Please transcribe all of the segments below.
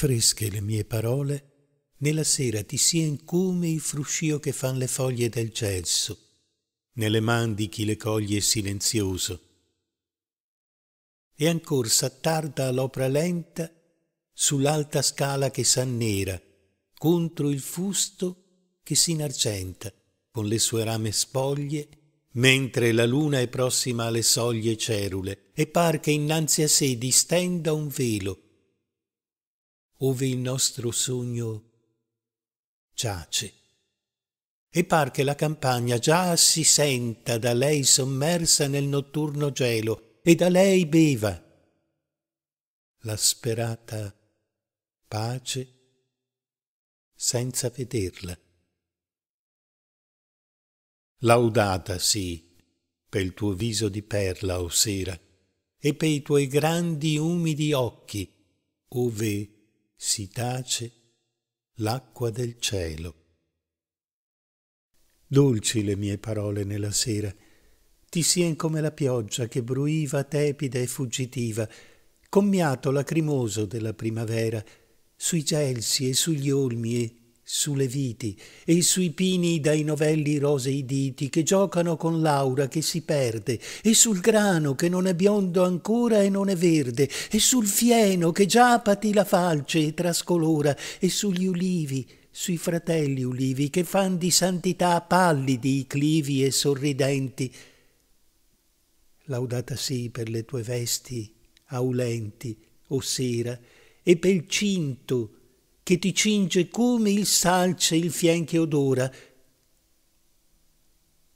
fresche le mie parole, nella sera ti sien come il fruscio che fan le foglie del gelso, nelle man di chi le coglie silenzioso. E ancor s'attarda l'opra lenta sull'alta scala che s'annera, contro il fusto che s'inargenta con le sue rame spoglie, mentre la luna è prossima alle soglie cerule, e par che innanzi a sé distenda un velo ove il nostro sogno giace. E par che la campagna già si senta da lei sommersa nel notturno gelo e da lei beva la sperata pace senza vederla. Laudata sì pel tuo viso di perla o sera e pei tuoi grandi umidi occhi, ove si tace l'acqua del cielo. Dolci le mie parole nella sera, ti sien come la pioggia che bruiva tepida e fuggitiva, commiato lacrimoso della primavera, sui gelsi e sugli olmi e sulle viti e sui pini dai novelli rosei diti che giocano con l'aura che si perde e sul grano che non è biondo ancora e non è verde e sul fieno che già pati la falce e trascolora e sugli ulivi sui fratelli ulivi che fan di santità pallidi i clivi e sorridenti laudata sì per le tue vesti aulenti o sera e pel cinto che ti cinge come il salce il fien che odora.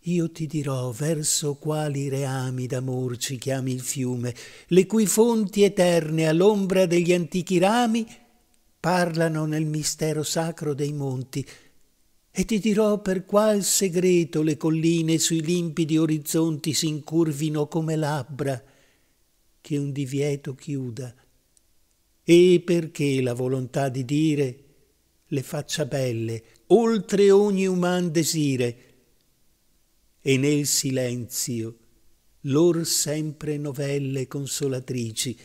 Io ti dirò verso quali reami d'amor ci chiami il fiume, le cui fonti eterne all'ombra degli antichi rami parlano nel mistero sacro dei monti, e ti dirò per qual segreto le colline sui limpidi orizzonti s'incurvino come labbra che un divieto chiuda e perché la volontà di dire le faccia belle, oltre ogni uman desire, e nel silenzio lor sempre novelle consolatrici,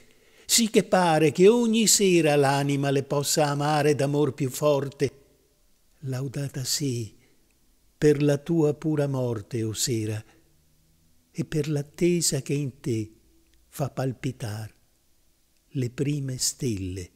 sì che pare che ogni sera l'anima le possa amare d'amor più forte. Laudata sì, per la tua pura morte, o sera, e per l'attesa che in te fa palpitar le prime stelle